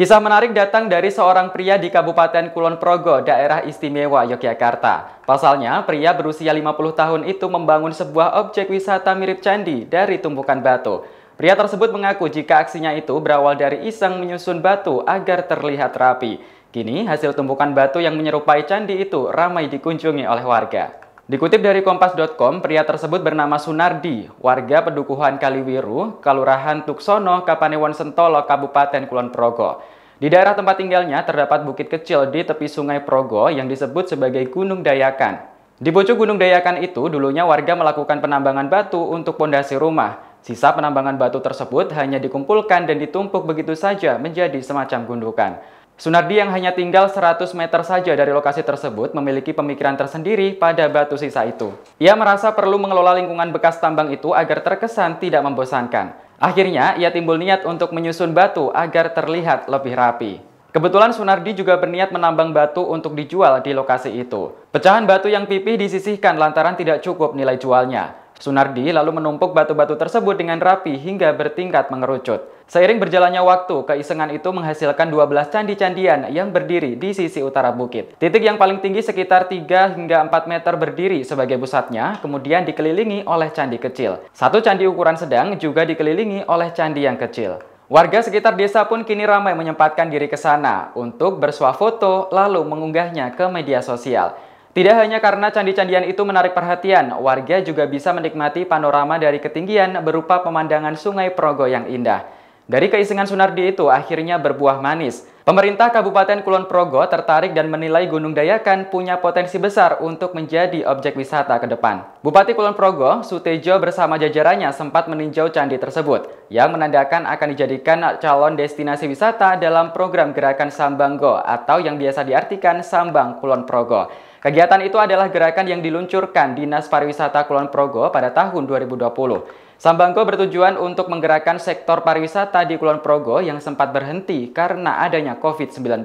Kisah menarik datang dari seorang pria di Kabupaten Kulon Progo, daerah istimewa Yogyakarta. Pasalnya, pria berusia 50 tahun itu membangun sebuah objek wisata mirip candi dari tumpukan batu. Pria tersebut mengaku jika aksinya itu berawal dari iseng menyusun batu agar terlihat rapi. Kini, hasil tumpukan batu yang menyerupai candi itu ramai dikunjungi oleh warga. Dikutip dari kompas.com, pria tersebut bernama Sunardi, warga Pedukuhan Kaliwiru, Kelurahan Tuksono, Kapanewon Sentolo, Kabupaten Kulon Progo. Di daerah tempat tinggalnya terdapat bukit kecil di tepi sungai Progo yang disebut sebagai Gunung Dayakan. Di pucuk Gunung Dayakan itu dulunya warga melakukan penambangan batu untuk pondasi rumah. Sisa penambangan batu tersebut hanya dikumpulkan dan ditumpuk begitu saja menjadi semacam gundukan. Sunardi yang hanya tinggal 100 meter saja dari lokasi tersebut memiliki pemikiran tersendiri pada batu sisa itu. Ia merasa perlu mengelola lingkungan bekas tambang itu agar terkesan tidak membosankan. Akhirnya, ia timbul niat untuk menyusun batu agar terlihat lebih rapi. Kebetulan Sunardi juga berniat menambang batu untuk dijual di lokasi itu. Pecahan batu yang pipih disisihkan lantaran tidak cukup nilai jualnya. Sunardi lalu menumpuk batu-batu tersebut dengan rapi hingga bertingkat mengerucut. Seiring berjalannya waktu, keisengan itu menghasilkan 12 candi-candian yang berdiri di sisi utara bukit. Titik yang paling tinggi sekitar 3 hingga 4 meter berdiri sebagai pusatnya, kemudian dikelilingi oleh candi kecil. Satu candi ukuran sedang juga dikelilingi oleh candi yang kecil. Warga sekitar desa pun kini ramai menyempatkan diri ke sana untuk bersuah foto lalu mengunggahnya ke media sosial. Tidak hanya karena candi-candian itu menarik perhatian, warga juga bisa menikmati panorama dari ketinggian berupa pemandangan Sungai Progo yang indah. Dari keisengan Sunardi itu akhirnya berbuah manis. Pemerintah Kabupaten Kulon Progo tertarik dan menilai Gunung Dayakan punya potensi besar untuk menjadi objek wisata ke depan. Bupati Kulon Progo, Sutejo bersama jajarannya sempat meninjau candi tersebut yang menandakan akan dijadikan calon destinasi wisata dalam program gerakan Sambanggo atau yang biasa diartikan Sambang Kulon Progo. Kegiatan itu adalah gerakan yang diluncurkan Dinas Pariwisata Kulon Progo pada tahun 2020. Sambangko bertujuan untuk menggerakkan sektor pariwisata di Kulon Progo yang sempat berhenti karena adanya COVID-19.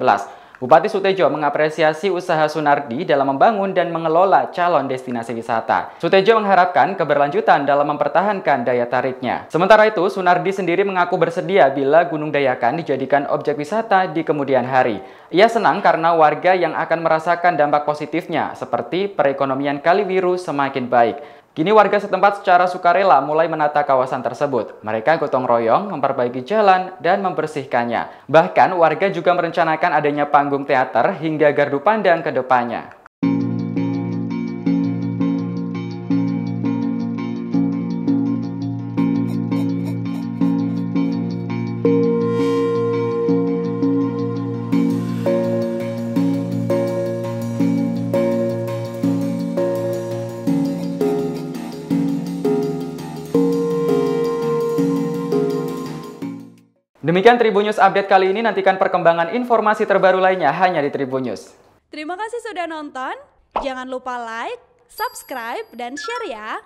Bupati Sutejo mengapresiasi usaha Sunardi dalam membangun dan mengelola calon destinasi wisata. Sutejo mengharapkan keberlanjutan dalam mempertahankan daya tariknya. Sementara itu, Sunardi sendiri mengaku bersedia bila Gunung Dayakan dijadikan objek wisata di kemudian hari. Ia senang karena warga yang akan merasakan dampak positifnya, seperti perekonomian Kaliwiru semakin baik. Kini warga setempat secara sukarela mulai menata kawasan tersebut. Mereka gotong royong, memperbaiki jalan, dan membersihkannya. Bahkan warga juga merencanakan adanya panggung teater hingga gardu pandang ke depannya. Demikian Tribunnews update kali ini. Nantikan perkembangan informasi terbaru lainnya hanya di Tribunnews. Terima kasih sudah nonton. Jangan lupa like, subscribe, dan share ya.